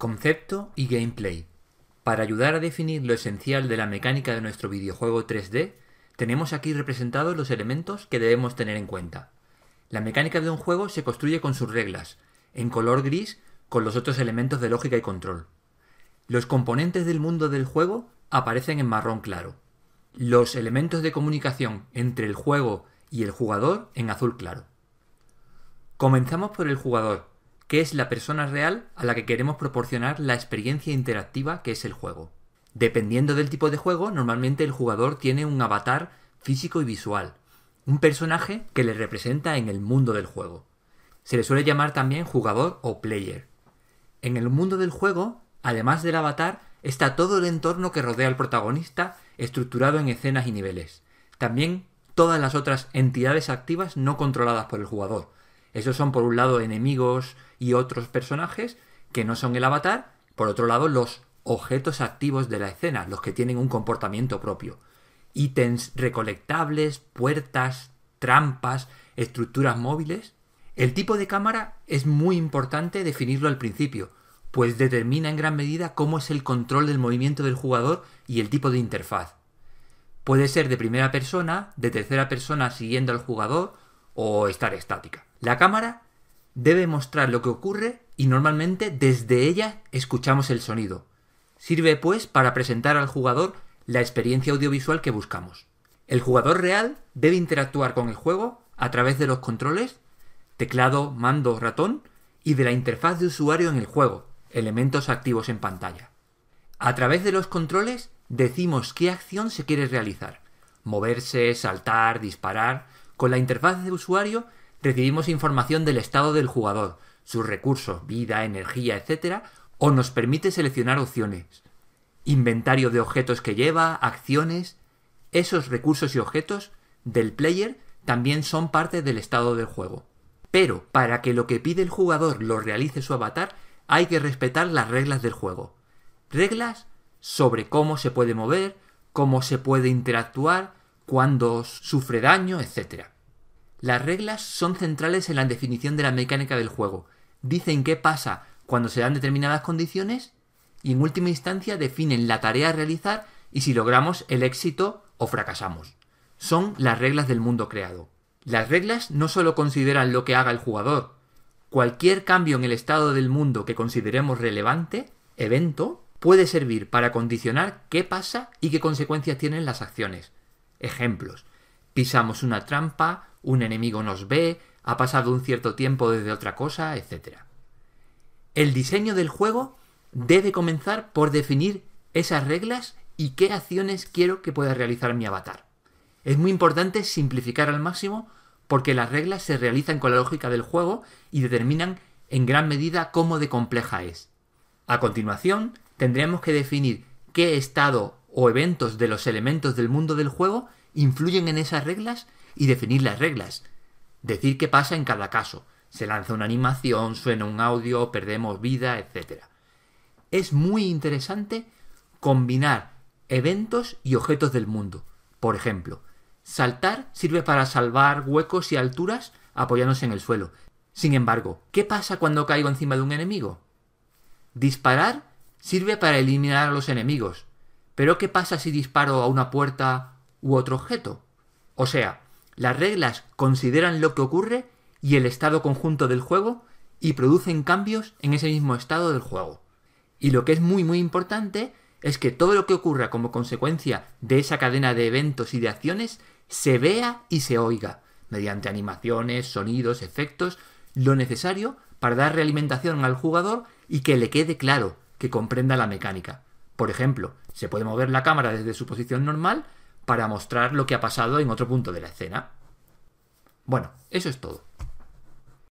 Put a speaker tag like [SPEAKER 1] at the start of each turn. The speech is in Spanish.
[SPEAKER 1] Concepto y gameplay. Para ayudar a definir lo esencial de la mecánica de nuestro videojuego 3D, tenemos aquí representados los elementos que debemos tener en cuenta. La mecánica de un juego se construye con sus reglas, en color gris con los otros elementos de lógica y control. Los componentes del mundo del juego aparecen en marrón claro. Los elementos de comunicación entre el juego y el jugador en azul claro. Comenzamos por el jugador, que es la persona real a la que queremos proporcionar la experiencia interactiva que es el juego. Dependiendo del tipo de juego, normalmente el jugador tiene un avatar físico y visual, un personaje que le representa en el mundo del juego. Se le suele llamar también jugador o player. En el mundo del juego, además del avatar, está todo el entorno que rodea al protagonista estructurado en escenas y niveles. También todas las otras entidades activas no controladas por el jugador, esos son, por un lado, enemigos y otros personajes que no son el avatar. Por otro lado, los objetos activos de la escena, los que tienen un comportamiento propio. Ítems recolectables, puertas, trampas, estructuras móviles. El tipo de cámara es muy importante definirlo al principio, pues determina en gran medida cómo es el control del movimiento del jugador y el tipo de interfaz. Puede ser de primera persona, de tercera persona siguiendo al jugador o estar estática. La cámara debe mostrar lo que ocurre y normalmente desde ella escuchamos el sonido. Sirve pues para presentar al jugador la experiencia audiovisual que buscamos. El jugador real debe interactuar con el juego a través de los controles, teclado, mando, ratón y de la interfaz de usuario en el juego, elementos activos en pantalla. A través de los controles decimos qué acción se quiere realizar, moverse, saltar, disparar. Con la interfaz de usuario recibimos información del estado del jugador, sus recursos, vida, energía, etcétera, o nos permite seleccionar opciones. Inventario de objetos que lleva, acciones. Esos recursos y objetos del player también son parte del estado del juego. Pero para que lo que pide el jugador lo realice su avatar, hay que respetar las reglas del juego. Reglas sobre cómo se puede mover, cómo se puede interactuar, cuándo sufre daño, etcétera. Las reglas son centrales en la definición de la mecánica del juego. Dicen qué pasa cuando se dan determinadas condiciones y en última instancia definen la tarea a realizar y si logramos el éxito o fracasamos. Son las reglas del mundo creado. Las reglas no solo consideran lo que haga el jugador, cualquier cambio en el estado del mundo que consideremos relevante, evento, puede servir para condicionar qué pasa y qué consecuencias tienen las acciones. Ejemplos. Pisamos una trampa, un enemigo nos ve, ha pasado un cierto tiempo desde otra cosa, etc. El diseño del juego debe comenzar por definir esas reglas y qué acciones quiero que pueda realizar mi avatar. Es muy importante simplificar al máximo porque las reglas se realizan con la lógica del juego y determinan en gran medida cómo de compleja es. A continuación, tendremos que definir qué estado o eventos de los elementos del mundo del juego influyen en esas reglas y definir las reglas. Decir qué pasa en cada caso. Se lanza una animación, suena un audio, perdemos vida, etc. Es muy interesante combinar eventos y objetos del mundo. Por ejemplo, saltar sirve para salvar huecos y alturas apoyándose en el suelo. Sin embargo, ¿qué pasa cuando caigo encima de un enemigo? Disparar sirve para eliminar a los enemigos, pero ¿qué pasa si disparo a una puerta u otro objeto? O sea, las reglas consideran lo que ocurre y el estado conjunto del juego y producen cambios en ese mismo estado del juego. Y lo que es muy muy importante es que todo lo que ocurra como consecuencia de esa cadena de eventos y de acciones se vea y se oiga, mediante animaciones, sonidos, efectos, lo necesario para dar realimentación al jugador y que le quede claro, que comprenda la mecánica. Por ejemplo, se puede mover la cámara desde su posición normal para mostrar lo que ha pasado en otro punto de la escena. Bueno, eso es todo.